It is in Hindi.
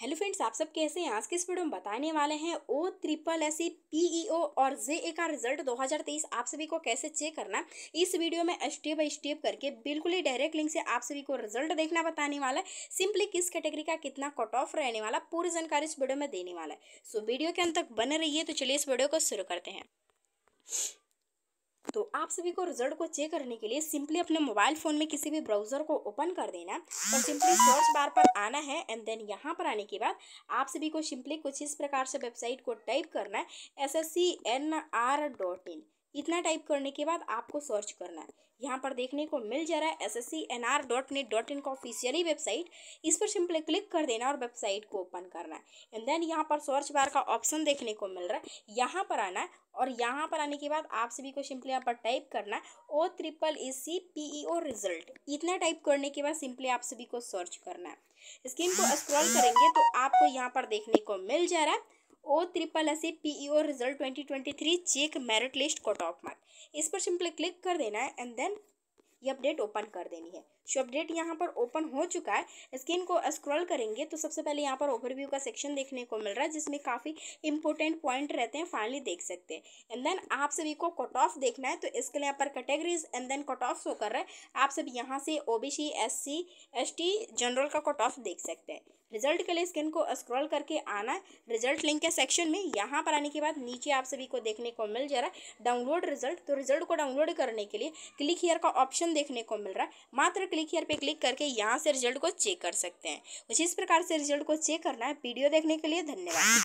हेलो फ्रेंड्स आप सब कैसे हैं आज के इस वीडियो में बताने वाले हैं O triple S C PEO और जे ए का रिजल्ट 2023 आप सभी को कैसे चेक करना इस वीडियो में स्टेप बाय स्टेप करके बिल्कुल ही डायरेक्ट लिंक से आप सभी को रिजल्ट देखना बताने वाला है सिंपली किस कैटेगरी का कितना कट ऑफ रहने वाला पूरी जानकारी इस वीडियो में देने वाला है सो वीडियो के अंत तक बने रही तो चलिए इस वीडियो को शुरू करते हैं तो आप सभी को रिजल्ट को चेक करने के लिए सिंपली अपने मोबाइल फ़ोन में किसी भी ब्राउज़र को ओपन कर देना और सिंपली सर्च बार पर आना है एंड देन यहाँ पर आने के बाद आप सभी को सिंपली कुछ इस प्रकार से वेबसाइट को टाइप करना है S S C N R dot in इतना टाइप करने के बाद आपको सर्च करना है यहाँ पर देखने को मिल जा रहा है S S C N R dot net dot in का ऑफिशियली वेबसाइट इस पर सिंपली क्लिक कर देना और वेबसाइट को ओपन करना है एंड देन यहाँ पर सर्च बार का ऑप्शन देखने को मिल रहा है यहाँ पर आना है और यहाँ पर आने के बाद आप सभी को सिंपली यहाँ पर टाइप करना है O triple A C P E O result इतना टाइप करने के बाद सिंपली आप सभी को सर्च करना है स्क्रीन को स्क्रॉल करेंगे तो आपको यहाँ पर देखने को मिल जा रहा है O triple S A P E O result twenty twenty three check merit list cut off mark इस पर सिंपली क्लिक कर देना है एंड देन ये अपडेट ओपन कर देनी है जो अपडेट यहाँ पर ओपन हो चुका है स्क्रीन को स्क्रॉल करेंगे तो सबसे पहले यहाँ पर ओवरव्यू का सेक्शन देखने को मिल रहा है जिसमें काफ़ी इंपॉर्टेंट पॉइंट रहते हैं फाइनली देख सकते हैं एंड देन आप सभी को कट ऑफ देखना है तो इसके लिए यहाँ पर categories and then cut off show कर रहे हैं आप सब यहाँ से O B C S C S T general का कट ऑफ देख सकते हैं रिजल्ट के लिए स्क्रीन को स्क्रॉल करके आना रिजल्ट लिंक के सेक्शन में यहाँ पर आने के बाद नीचे आप सभी को देखने को मिल जा रहा है डाउनलोड रिजल्ट तो रिजल्ट को डाउनलोड करने के लिए क्लिक हीयर का ऑप्शन देखने को मिल रहा है मात्र क्लिक हीयर पे क्लिक करके यहाँ से रिजल्ट को चेक कर सकते हैं कुछ तो इस प्रकार से रिजल्ट को चेक करना है वीडियो देखने के लिए धन्यवाद